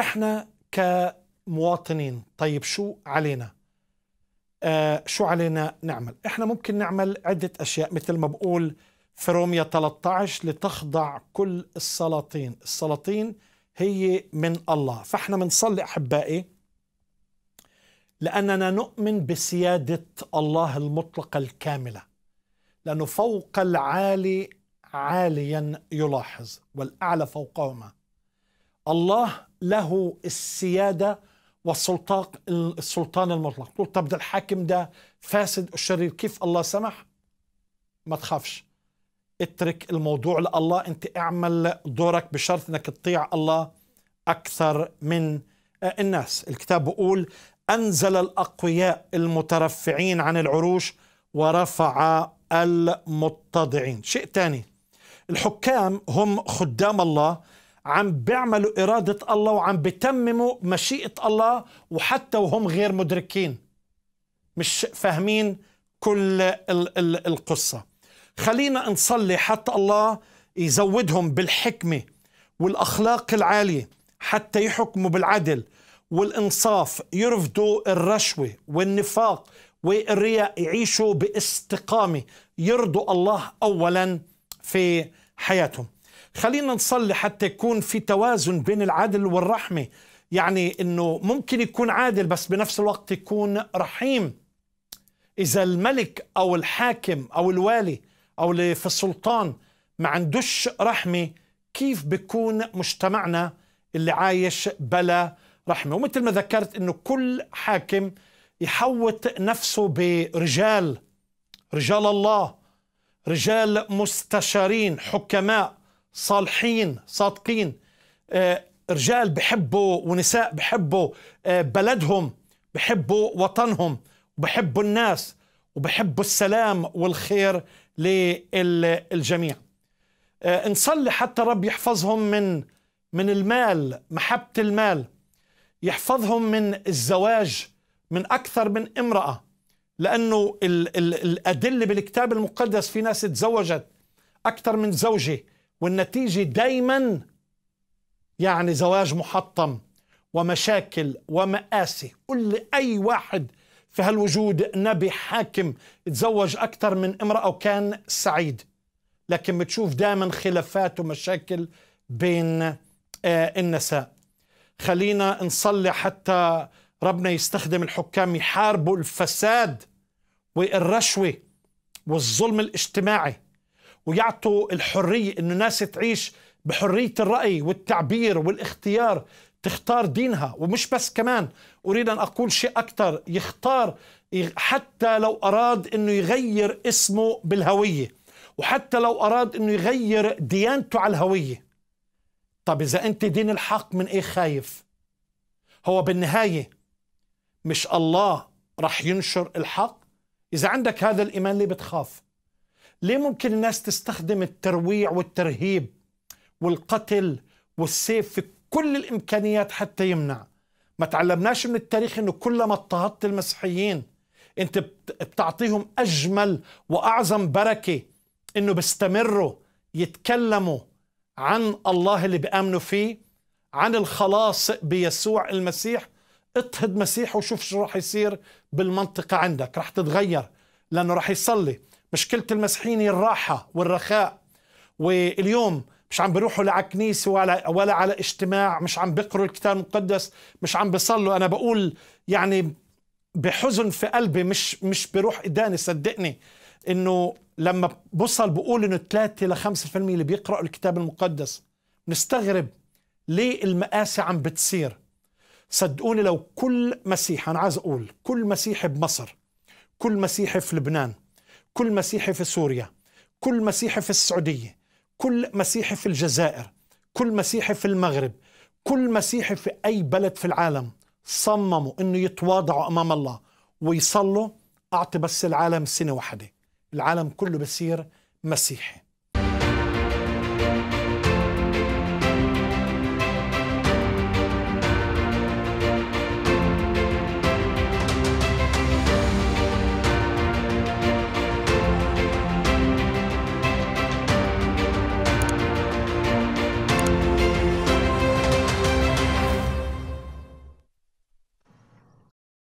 احنا كمواطنين طيب شو علينا آه شو علينا نعمل احنا ممكن نعمل عدة اشياء مثل ما بقول في روميا 13 لتخضع كل السلاطين السلاطين هي من الله فاحنا بنصلي احبائي لاننا نؤمن بسياده الله المطلقه الكامله لانه فوق العالي عاليا يلاحظ والاعلى فوقهما الله له السيادة والسلطان السلطان المطلق تقول طب ده الحاكم ده فاسد وشرير كيف الله سمح ما تخافش اترك الموضوع لله انت اعمل دورك بشرط انك تطيع الله اكثر من آه، الناس الكتاب بيقول انزل الاقوياء المترفعين عن العروش ورفع المتضعين شيء ثاني الحكام هم خدام الله عم بيعملوا إرادة الله وعم بتمموا مشيئة الله وحتى وهم غير مدركين مش فاهمين كل ال ال القصة خلينا نصلي حتى الله يزودهم بالحكمة والأخلاق العالية حتى يحكموا بالعدل والإنصاف يرفضوا الرشوة والنفاق والرياء يعيشوا باستقامة يرضوا الله أولا في حياتهم خلينا نصلي حتى يكون في توازن بين العدل والرحمة يعني أنه ممكن يكون عادل بس بنفس الوقت يكون رحيم إذا الملك أو الحاكم أو الوالي أو اللي في السلطان ما عندوش رحمة كيف بيكون مجتمعنا اللي عايش بلا رحمة ومثل ما ذكرت أنه كل حاكم يحوط نفسه برجال رجال الله رجال مستشارين حكماء صالحين صادقين آه، رجال بحبوا ونساء بحبوا آه، بلدهم بحبوا وطنهم وبحبوا الناس وبحبوا السلام والخير للجميع آه، نصلي حتى رب يحفظهم من من المال محبة المال يحفظهم من الزواج من أكثر من امرأة لأنه الأدلة بالكتاب المقدس في ناس تزوجت أكثر من زوجة والنتيجة دايما يعني زواج محطم ومشاكل ومآسي قل لي أي واحد في هالوجود نبي حاكم تزوج أكثر من امرأة وكان سعيد لكن بتشوف دائما خلافات ومشاكل بين آه، النساء خلينا نصلي حتى ربنا يستخدم الحكام يحاربوا الفساد والرشوة والظلم الاجتماعي ويعطوا الحرية أنه الناس تعيش بحرية الرأي والتعبير والاختيار تختار دينها ومش بس كمان أريد أن أقول شيء أكثر يختار حتى لو أراد أنه يغير اسمه بالهوية وحتى لو أراد أنه يغير ديانته على الهوية طب إذا أنت دين الحق من إيه خايف هو بالنهاية مش الله رح ينشر الحق إذا عندك هذا الإيمان ليه بتخاف ليه ممكن الناس تستخدم الترويع والترهيب والقتل والسيف في كل الامكانيات حتى يمنع ما تعلمناش من التاريخ انه كلما اضطهدت المسيحيين انت بتعطيهم اجمل واعظم بركه انه بيستمروا يتكلموا عن الله اللي بيامنوا فيه عن الخلاص بيسوع المسيح اضطهد مسيح وشوف شو راح يصير بالمنطقه عندك راح تتغير لانه راح يصلي مشكلة المسيحيين الراحة والرخاء واليوم مش عم بروحوا لا على كنيسة ولا, ولا على اجتماع مش عم بقروا الكتاب المقدس مش عم بصلوا أنا بقول يعني بحزن في قلبي مش مش بروح إداني صدقني إنه لما بوصل بقول إنه 3 ل 5% اللي بيقرأوا الكتاب المقدس نستغرب ليه المآسي عم بتصير صدقوني لو كل مسيح أنا عايز أقول كل مسيحي بمصر كل مسيحي في لبنان كل مسيحي في سوريا كل مسيحي في السعودية كل مسيحي في الجزائر كل مسيحي في المغرب كل مسيحي في أي بلد في العالم صمموا أنه يتواضعوا أمام الله ويصلوا أعطي بس العالم سنة واحدة العالم كله بصير مسيحي